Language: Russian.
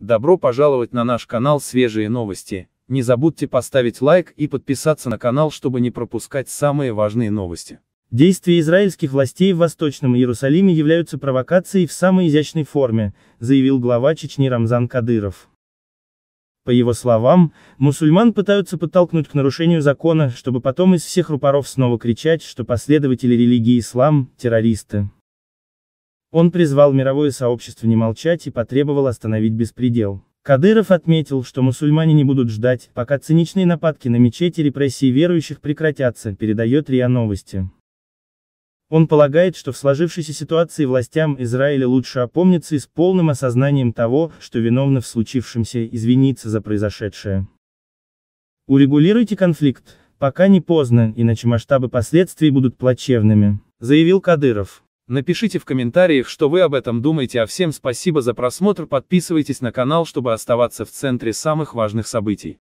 Добро пожаловать на наш канал «Свежие новости». Не забудьте поставить лайк и подписаться на канал, чтобы не пропускать самые важные новости. Действия израильских властей в Восточном Иерусалиме являются провокацией в самой изящной форме, заявил глава Чечни Рамзан Кадыров. По его словам, мусульман пытаются подтолкнуть к нарушению закона, чтобы потом из всех рупоров снова кричать, что последователи религии ислам – террористы. Он призвал мировое сообщество не молчать и потребовал остановить беспредел. Кадыров отметил, что мусульмане не будут ждать, пока циничные нападки на мечети и репрессии верующих прекратятся, передает РИА Новости. Он полагает, что в сложившейся ситуации властям Израиля лучше опомниться и с полным осознанием того, что виновны в случившемся, извиниться за произошедшее. Урегулируйте конфликт, пока не поздно, иначе масштабы последствий будут плачевными, заявил Кадыров. Напишите в комментариях, что вы об этом думаете, а всем спасибо за просмотр, подписывайтесь на канал, чтобы оставаться в центре самых важных событий.